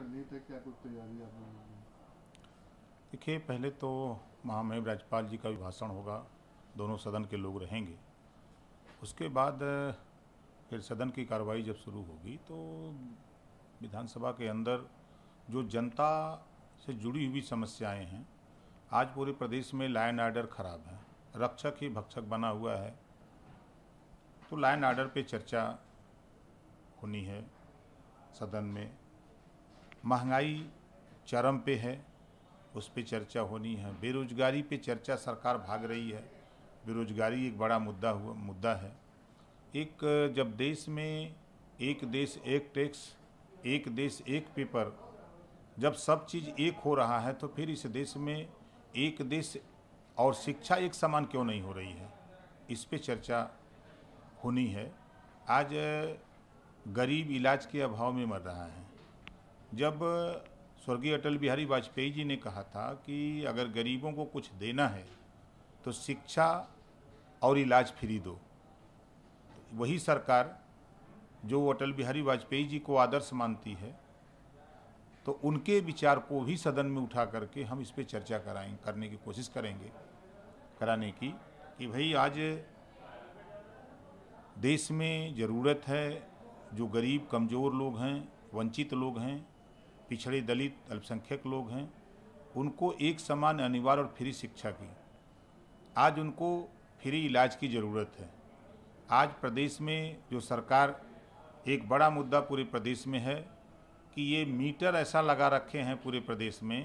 क्या कुछ देखिए पहले तो महामहिम राज्यपाल जी का भी भाषण होगा दोनों सदन के लोग रहेंगे उसके बाद फिर सदन की कार्रवाई जब शुरू होगी तो विधानसभा के अंदर जो जनता से जुड़ी हुई समस्याएं हैं आज पूरे प्रदेश में लाइन आर्डर खराब है रक्षक ही भक्षक बना हुआ है तो लाइन आर्डर पे चर्चा होनी है सदन में महंगाई चरम पे है उस पर चर्चा होनी है बेरोजगारी पे चर्चा सरकार भाग रही है बेरोजगारी एक बड़ा मुद्दा हुआ मुद्दा है एक जब देश में एक देश एक टैक्स एक देश एक पेपर जब सब चीज़ एक हो रहा है तो फिर इस देश में एक देश और शिक्षा एक समान क्यों नहीं हो रही है इस पे चर्चा होनी है आज गरीब इलाज के अभाव में मर रहा है जब स्वर्गीय अटल बिहारी वाजपेयी जी ने कहा था कि अगर गरीबों को कुछ देना है तो शिक्षा और इलाज फ्री दो वही सरकार जो अटल बिहारी वाजपेयी जी को आदर्श मानती है तो उनके विचार को भी सदन में उठा करके हम इस पर चर्चा कराएं करने की कोशिश करेंगे कराने की कि भाई आज देश में ज़रूरत है जो गरीब कमज़ोर लोग हैं वंचित लोग हैं पिछड़े दलित अल्पसंख्यक लोग हैं उनको एक समान अनिवार्य और फ्री शिक्षा की आज उनको फ्री इलाज की ज़रूरत है आज प्रदेश में जो सरकार एक बड़ा मुद्दा पूरे प्रदेश में है कि ये मीटर ऐसा लगा रखे हैं पूरे प्रदेश में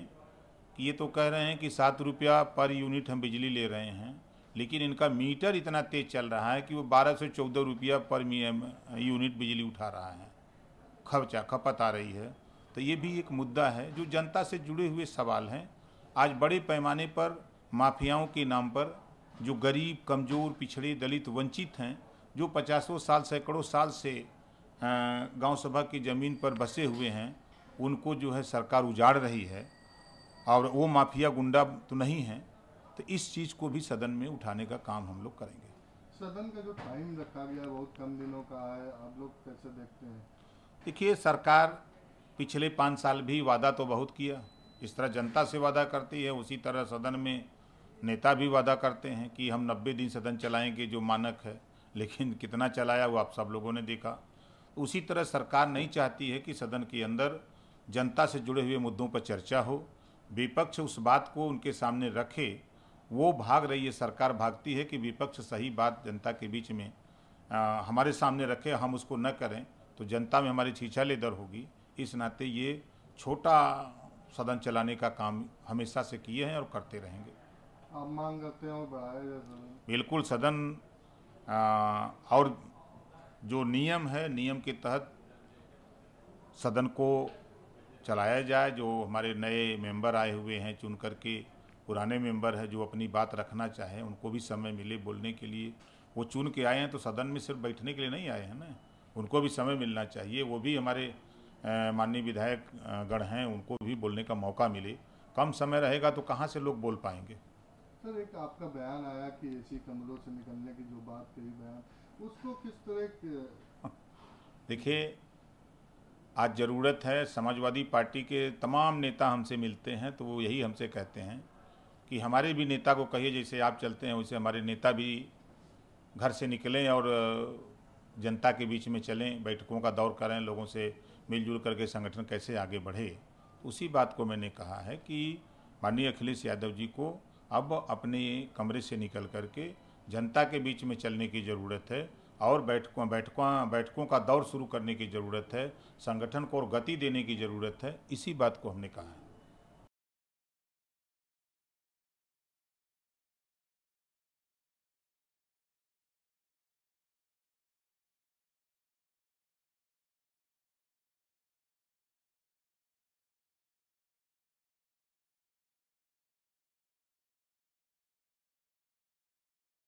कि ये तो कह रहे हैं कि सात रुपया पर यूनिट हम बिजली ले रहे हैं लेकिन इनका मीटर इतना तेज चल रहा है कि वो बारह से चौदह रुपया पर यूनिट बिजली उठा रहा है खर्चा खपत आ रही है तो ये भी एक मुद्दा है जो जनता से जुड़े हुए सवाल हैं आज बड़े पैमाने पर माफियाओं के नाम पर जो गरीब कमज़ोर पिछड़े दलित वंचित हैं जो पचासों साल सैकड़ों साल से गांव सभा की ज़मीन पर बसे हुए हैं उनको जो है सरकार उजाड़ रही है और वो माफिया गुंडा तो नहीं है तो इस चीज़ को भी सदन में उठाने का काम हम लोग करेंगे सदन का जो टाइम रखा गया बहुत कम दिनों का है आप लोग कैसे देखते हैं देखिए सरकार पिछले पाँच साल भी वादा तो बहुत किया जिस तरह जनता से वादा करती है उसी तरह सदन में नेता भी वादा करते हैं कि हम नब्बे दिन सदन चलाएंगे जो मानक है लेकिन कितना चलाया वो आप सब लोगों ने देखा उसी तरह सरकार नहीं चाहती है कि सदन के अंदर जनता से जुड़े हुए मुद्दों पर चर्चा हो विपक्ष उस बात को उनके सामने रखे वो भाग रही है सरकार भागती है कि विपक्ष सही बात जनता के बीच में आ, हमारे सामने रखे हम उसको न करें तो जनता में हमारी छीछा लेदर होगी इस नाते ये छोटा सदन चलाने का काम हमेशा से किए हैं और करते रहेंगे आप मांग करते हैं और बढ़ाया बिल्कुल सदन आ, और जो नियम है नियम के तहत सदन को चलाया जाए जो हमारे नए मेंबर आए हुए हैं चुन करके पुराने मेंबर है जो अपनी बात रखना चाहे उनको भी समय मिले बोलने के लिए वो चुन के आए हैं तो सदन में सिर्फ बैठने के लिए नहीं आए हैं ना उनको भी समय मिलना चाहिए वो भी हमारे माननीय विधायक गण हैं उनको भी बोलने का मौका मिले कम समय रहेगा तो कहाँ से लोग बोल पाएंगे सर एक आपका बयान आया कि एसी कमरों से निकलने की जो बात कही बयान उसको किस तरह देखिए आज ज़रूरत है समाजवादी पार्टी के तमाम नेता हमसे मिलते हैं तो वो यही हमसे कहते हैं कि हमारे भी नेता को कहिए जैसे आप चलते हैं वैसे हमारे नेता भी घर से निकलें और जनता के बीच में चलें बैठकों का दौर करें लोगों से मिलजुल करके संगठन कैसे आगे बढ़े उसी बात को मैंने कहा है कि माननीय अखिलेश यादव जी को अब अपने कमरे से निकल करके जनता के बीच में चलने की ज़रूरत है और बैठकों बैठकों बैठकों का दौर शुरू करने की ज़रूरत है संगठन को और गति देने की ज़रूरत है इसी बात को हमने कहा है